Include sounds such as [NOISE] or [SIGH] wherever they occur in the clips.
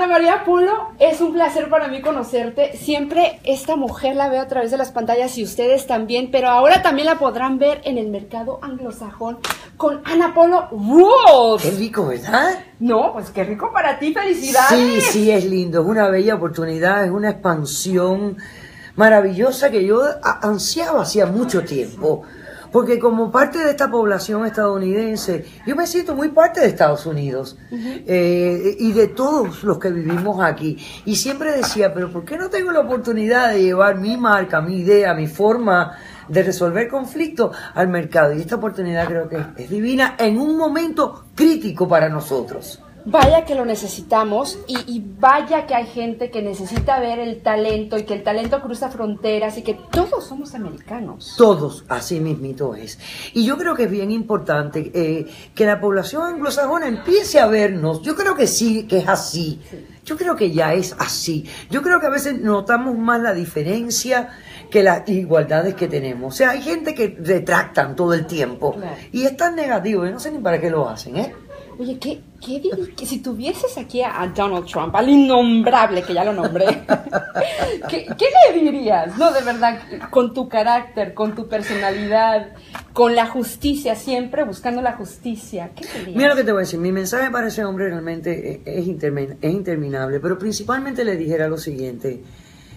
Ana María Pulo, es un placer para mí conocerte. Siempre esta mujer la veo a través de las pantallas y ustedes también, pero ahora también la podrán ver en el mercado anglosajón con Ana Polo Wolf. Qué rico, ¿verdad? No, pues qué rico para ti, felicidades. Sí, sí, es lindo, es una bella oportunidad, es una expansión maravillosa que yo ansiaba hacía mucho tiempo porque como parte de esta población estadounidense, yo me siento muy parte de Estados Unidos eh, y de todos los que vivimos aquí. Y siempre decía, pero ¿por qué no tengo la oportunidad de llevar mi marca, mi idea, mi forma de resolver conflictos al mercado? Y esta oportunidad creo que es divina en un momento crítico para nosotros vaya que lo necesitamos y, vaya que hay gente que necesita ver el talento y que el talento cruza fronteras y que todos somos americanos. Todos, así mismito es. Y yo creo que es bien importante eh, que la población anglosajona empiece a vernos. Yo creo que sí, que es así. Yo creo que ya es así. Yo creo que a veces notamos más la diferencia que las igualdades que tenemos. O sea, hay gente que retractan todo el tiempo y es tan negativo, y no sé ni para qué lo hacen, ¿eh? Oye, qué, ¿Qué que si tuvieses aquí a, Donald Trump, al innombrable, que ya lo nombré, [LAUGHS] ¿qué, le dirías? No, de verdad, con tu carácter, con tu personalidad, con la justicia, siempre buscando la justicia. ¿Qué dirías? Mira lo que te voy a decir. Mi mensaje para ese hombre realmente e, e, es, es interminable, pero principalmente le dijera lo siguiente.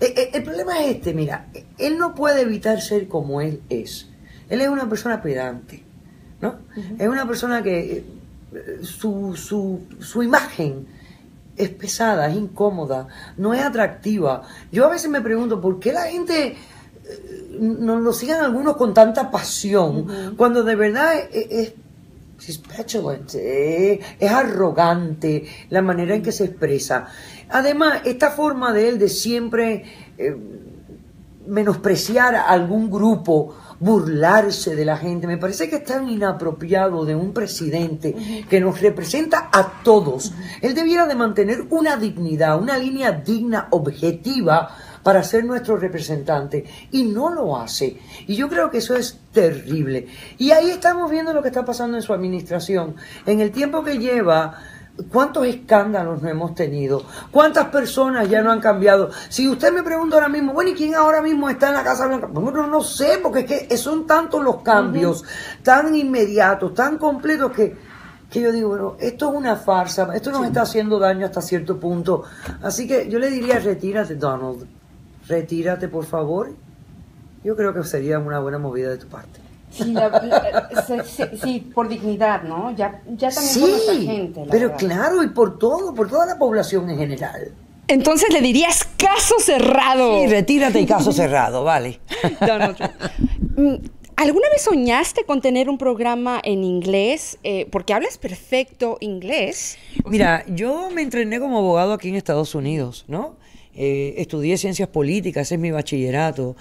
E, el, problema es este, mira, él no puede evitar ser como él es. Él es una persona pedante. ¿no? Es una persona que su, su, su imagen es pesada, es incómoda, no es atractiva. Yo a veces me pregunto, ¿por qué la gente eh, no lo sigan algunos con tanta pasión, cuando de verdad e, e, es, es, arrogante la manera en que se expresa. Además, esta forma de él de siempre eh, menospreciar a algún grupo burlarse de la gente. Me parece que es tan inapropiado de un presidente que nos representa a todos. Él debiera de mantener una dignidad, una línea digna, objetiva, para ser nuestro representante y no lo hace. Y yo creo que eso es terrible. Y ahí estamos viendo lo que está pasando en su administración. En el tiempo que lleva ¿Cuántos escándalos no hemos tenido? ¿Cuántas personas ya no han cambiado? Si usted me pregunta ahora mismo, bueno, ¿y quién ahora mismo está en la Casa Blanca? Bueno, no, sé, porque es que son tantos los cambios, tan inmediatos, tan completos, que, que yo digo, bueno, esto es una farsa, esto nos está haciendo daño hasta cierto punto. Así que yo le diría, retírate, Donald, retírate, por favor. Yo creo que sería una buena movida de tu parte. Sí, por dignidad, ¿no? Ya, también sí, por gente. pero claro, y por todo, por toda la población en general. Entonces le dirías caso cerrado. Sí, retírate y caso cerrado, vale. [LAUGHS] Mm, ¿Alguna vez soñaste con tener un programa en inglés? Eh, porque hablas perfecto inglés. Mira, yo me entrené como abogado aquí en Estados Unidos, ¿no? Eh, estudié ciencias políticas, en es mi bachillerato.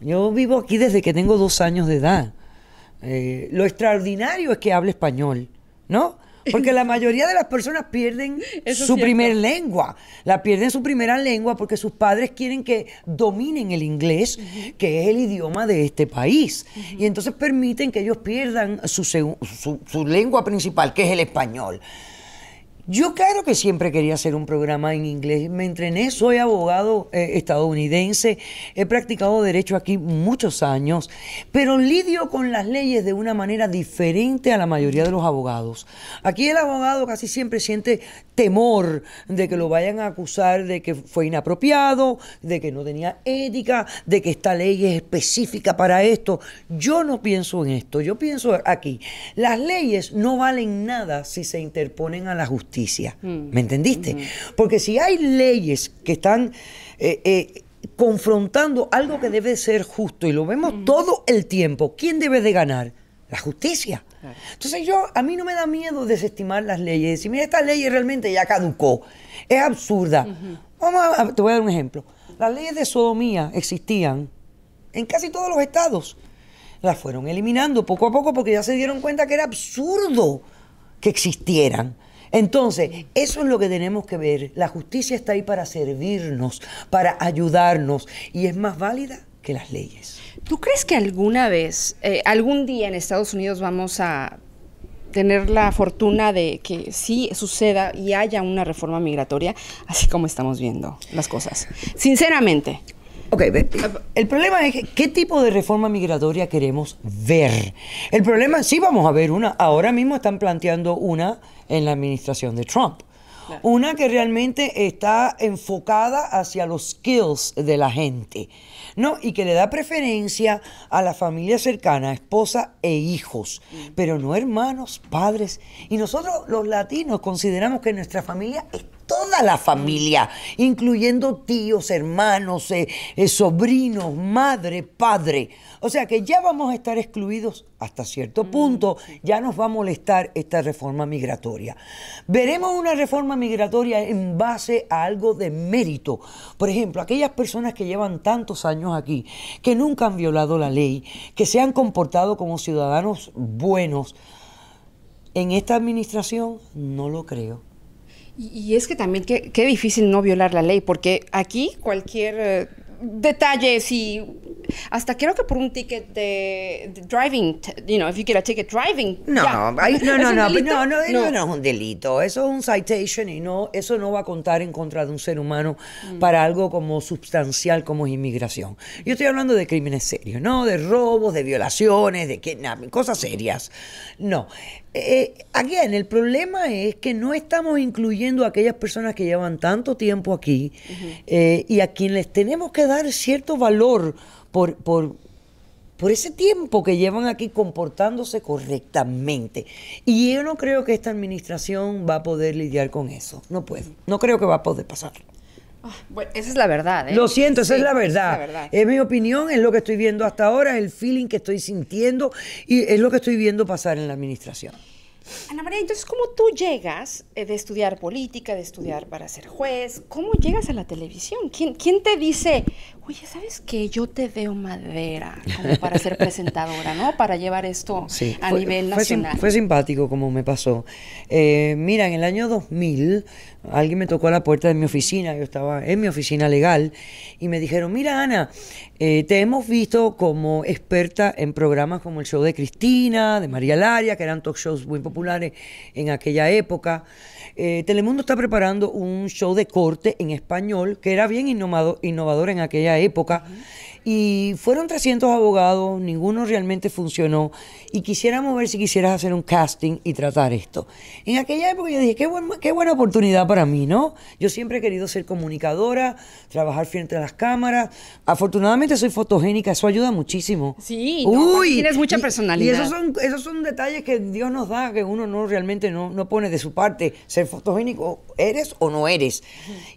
Yo vivo aquí desde que tengo dos años de edad. Eh, lo extraordinario es que hable español, ¿no? Porque la mayoría de las personas pierden [LAUGHS] su primer lengua. La pierden su primera lengua porque sus padres quieren que dominen el inglés, que es el idioma de este país. Y entonces permiten que ellos pierdan su lengua principal, que es el español. Yo claro que siempre quería hacer un programa en inglés. Me entrené, soy abogado eh, estadounidense, he practicado derecho aquí muchos años, pero lidio con las leyes de una manera diferente a la mayoría de los abogados. Aquí el abogado casi siempre siente temor de que lo vayan a acusar de que fue inapropiado, de que no tenía ética, de que esta ley es específica para esto. Yo no pienso en esto, yo pienso aquí. Las leyes no valen nada si se interponen a la justicia. Mm. ¿Me entendiste? Mm. Porque si hay leyes que están eh, eh, confrontando algo que debe ser justo y lo vemos mm. todo el tiempo, ¿quién debe de ganar? La justicia. Entonces yo, a mí no me da miedo desestimar las leyes, decir, mira, esta ley realmente ya caducó, es absurda. Vamos te voy a dar un ejemplo. Las leyes de sodomía existían en casi todos los estados. Las fueron eliminando poco a poco porque ya se dieron cuenta que era absurdo que existieran. Entonces, eso es lo que tenemos que ver. La justicia está ahí para servirnos, para ayudarnos y es más válida que las leyes. ¿Tú crees que alguna vez, eh, algún día en Estados Unidos vamos a tener la fortuna de que sí suceda y haya una reforma migratoria, así como estamos viendo las cosas. Sinceramente. Ok, el problema es qué tipo de reforma migratoria queremos ver. El problema, sí vamos a ver una, ahora mismo están planteando una en la administración de Trump. Una que realmente está enfocada hacia los skills de la gente, ¿no? Y que le da preferencia a la familia cercana, esposa e hijos, mm. pero no hermanos, padres. Y nosotros los latinos consideramos que nuestra familia está toda la familia, incluyendo tíos, hermanos, eh, eh, sobrinos, madre, padre. O sea que ya vamos a estar excluidos hasta cierto mm, punto, ya nos va a molestar esta reforma migratoria. Veremos una reforma migratoria en base a algo de mérito. Por ejemplo, aquellas personas que llevan tantos años aquí, que nunca han violado la ley, que se han comportado como ciudadanos buenos, en esta administración no lo creo. Y, es que también qué, qué, difícil no violar la ley, porque aquí cualquier eh, detalle, si hasta creo que por un ticket de, driving, you know, if you get a ticket driving. No, no, [LAUGHS] no, no, no, no, no, no, es un delito. Eso es un citation y no, eso no va a contar en contra de un ser humano mm. para algo como sustancial como es inmigración. Yo estoy hablando de crímenes serios, ¿no? De robos, de violaciones, de kidnapping, cosas serias. No. Eh, again, el problema es que no estamos incluyendo a aquellas personas que llevan tanto tiempo aquí eh, y a quienes tenemos que dar cierto valor por, por, por ese tiempo que llevan aquí comportándose correctamente. Y yo no creo que esta administración va a poder lidiar con eso. No puedo. No creo que va a poder pasar. Ah, bueno, esa es la verdad. ¿eh? Lo siento, esa, es la verdad. es mi opinión, es lo que estoy viendo hasta ahora, es el feeling que estoy sintiendo y es lo que estoy viendo pasar en la administración. Ana María, entonces, ¿cómo tú llegas eh, de estudiar política, de estudiar para ser juez? ¿Cómo llegas a la televisión? ¿Quién, quién te dice, oye, ¿sabes qué? Yo te veo madera como para ser presentadora, ¿no? Para llevar esto a nivel nacional. Fue, fue, simpático como me pasó. Eh, mira, en el año 2000 alguien me tocó a la puerta de mi oficina, yo estaba en mi oficina legal, y me dijeron, mira Ana, eh, te hemos visto como experta en programas como el show de Cristina, de María Laria, que eran talk shows muy populares en aquella época. Eh, Telemundo está preparando un show de corte en español que era bien innovado, innovador en aquella época época. Y fueron 300 abogados, ninguno realmente funcionó. Y quisiéramos ver si quisieras hacer un casting y tratar esto. En aquella época yo dije, qué, qué buena oportunidad para mí, ¿no? Yo siempre he querido ser comunicadora, trabajar frente a las cámaras. Afortunadamente soy fotogénica, eso ayuda muchísimo. Sí, pues, tienes mucha personalidad. Y esos son, esos son detalles que Dios nos da, que uno no realmente no, no pone de su parte. Ser fotogénico, ¿eres o no eres?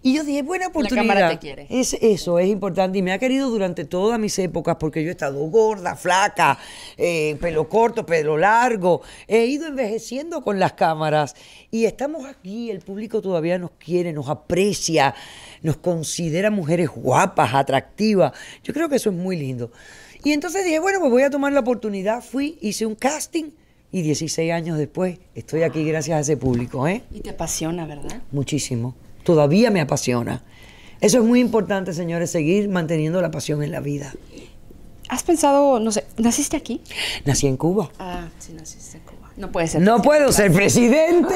Y yo dije, buena oportunidad. La cámara te quiere. Es, eso es importante y me ha querido durante todo todas mis épocas, porque yo he estado gorda, flaca, eh, pelo corto, pelo largo, he ido envejeciendo con las cámaras y estamos aquí, el público todavía nos quiere, nos aprecia, nos considera mujeres guapas, atractivas. Yo creo que eso es muy lindo. Y entonces dije, bueno, pues voy a tomar la oportunidad, fui, hice un casting. Y 16 años después estoy aquí gracias a ese público, ¿eh? Y te apasiona, ¿verdad? Muchísimo. Todavía me apasiona. Eso es muy importante, señores, seguir manteniendo la pasión en la vida. ¿Has pensado, no sé, naciste aquí? Nací en Cuba. Ah, sí, naciste en Cuba. No puede No puedo ser presidente.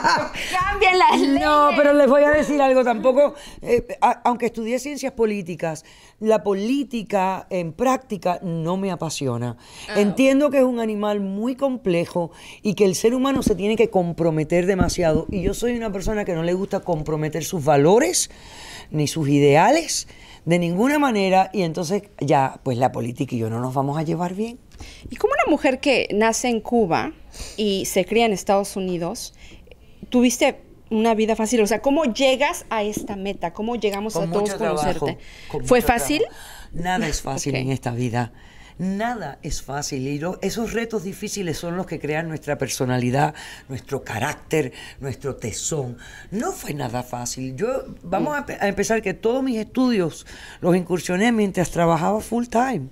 [LAUGHS] Cambien las leyes. No, pero les voy a decir algo tampoco. Eh, aunque estudié ciencias políticas, la política en práctica no me apasiona. Ah. Entiendo que es un animal muy complejo y que el ser humano se tiene que comprometer demasiado. Y yo soy una persona que no le gusta comprometer sus valores ni sus ideales de ninguna manera y entonces ya pues la política y yo no nos vamos a llevar bien. Y como una mujer que nace en Cuba y se cría en Estados Unidos, tuviste una vida fácil, o sea, ¿cómo llegas a esta meta? ¿Cómo llegamos a todos conocerte? ¿Fue fácil? Nada es fácil en esta vida. Nada es fácil y esos retos difíciles son los que crean nuestra personalidad, nuestro carácter, nuestro tesón. No fue nada fácil. Yo vamos a mm. empezar que todos mis estudios los incursioné mientras trabajaba full time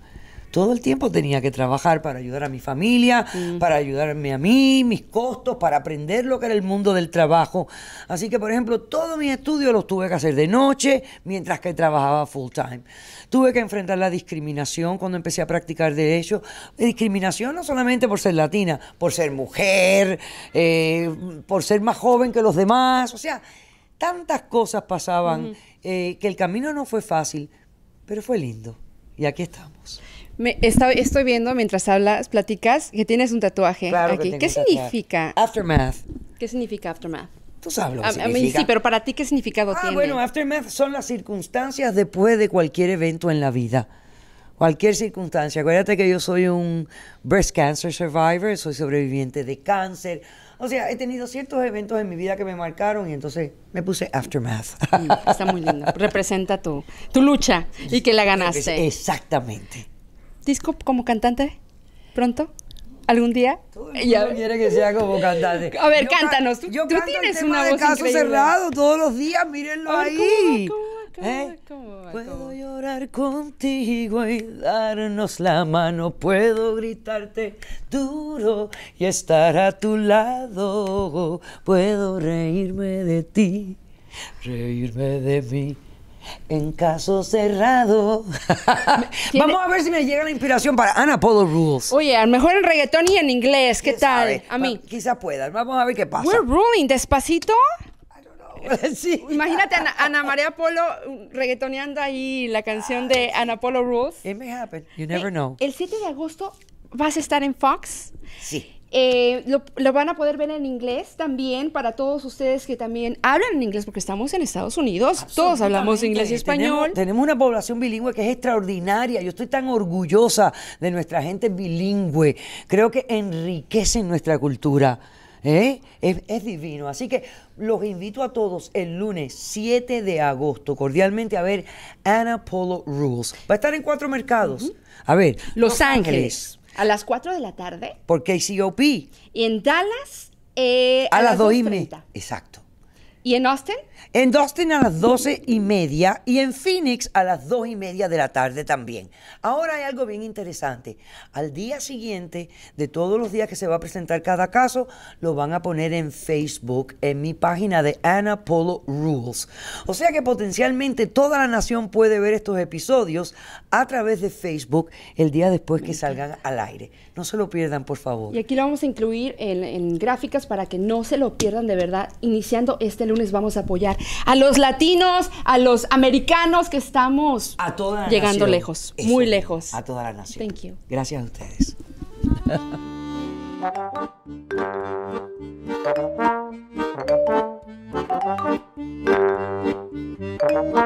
todo el tiempo tenía que trabajar para ayudar a mi familia, para ayudarme a mí, mis costos, para aprender lo que era el mundo del trabajo. Así que, por ejemplo, todos mis estudios los tuve que hacer de noche mientras que trabajaba full time. Tuve que enfrentar la discriminación cuando empecé a practicar derecho. Discriminación no solamente por ser latina, por ser mujer, eh, por ser más joven que los demás. O sea, tantas cosas pasaban eh, que el camino no fue fácil, pero fue lindo. Y aquí estamos estoy viendo mientras hablas, platicas, que tienes un tatuaje claro aquí. ¿Qué significa? Aftermath. ¿Qué significa aftermath? Tú sabes lo que ah, ah, significa. sí, pero para ti, ¿qué significado ah, tiene? Bueno, aftermath son las circunstancias después de cualquier evento en la vida. Cualquier circunstancia. Acuérdate que yo soy un breast cancer survivor, soy sobreviviente de cáncer. O sea, he tenido ciertos eventos en mi vida que me marcaron y entonces me puse Aftermath. está muy lindo. [LAUGHS] Representa tu, tu lucha y que la ganaste. Exactamente disco como cantante? ¿Pronto? ¿Algún día? ya. quiere que sea como cantante. [LAUGHS] A ver, cántanos. Tú, yo tú tienes el tema de caso cerrado todos los días, mírenlo ahí. ¿cómo, Puedo llorar contigo y darnos la mano. Puedo gritarte duro y estar a tu lado. Puedo reírme de ti, reírme de mí. En caso cerrado. [LAUGHS] Vamos a ver si me llega la inspiración para Ana Polo Rules. Oye, a lo mejor en reggaetón y en inglés. ¿Qué, tal? A mí. Quizás pueda Vamos a ver qué pasa. We're ruling. Despacito. [LAUGHS] Sí. Imagínate a Ana, María Polo reggaetoneando ahí la canción de Ana Polo Rules. It may happen. You never eh, know. El 7 de agosto vas a estar en Fox. Sí. Eh, lo, van a poder ver en inglés también para todos ustedes que también hablan inglés, porque estamos en Estados Unidos, todos hablamos inglés y español. Tenemos, una población bilingüe que es extraordinaria. Yo estoy tan orgullosa de nuestra gente bilingüe. Creo que enriquecen nuestra cultura. ¿eh? Es, divino. Así que los invito a todos el lunes 7 de agosto cordialmente a ver Anna Polo Rules. Va a estar en cuatro mercados. A ver, Los, Ángeles a las 4 de la tarde. Por KCOP. Y en Dallas. Eh, a, a, las 2 y media. Exacto. ¿Y en Austin? En Austin a las doce y media y en Phoenix a las dos y media de la tarde también. Ahora hay algo bien interesante. Al día siguiente de todos los días que se va a presentar cada caso, lo van a poner en Facebook, en mi página de Anna Polo Rules. O sea que potencialmente toda la nación puede ver estos episodios a través de Facebook el día después que salgan al aire. No se lo pierdan, por favor. Y aquí lo vamos a incluir en, en gráficas para que no se lo pierdan de verdad, iniciando este lunes les vamos a apoyar a los latinos, a los americanos que estamos llegando lejos, muy lejos. A toda la nación. Gracias a ustedes. [LAUGHS]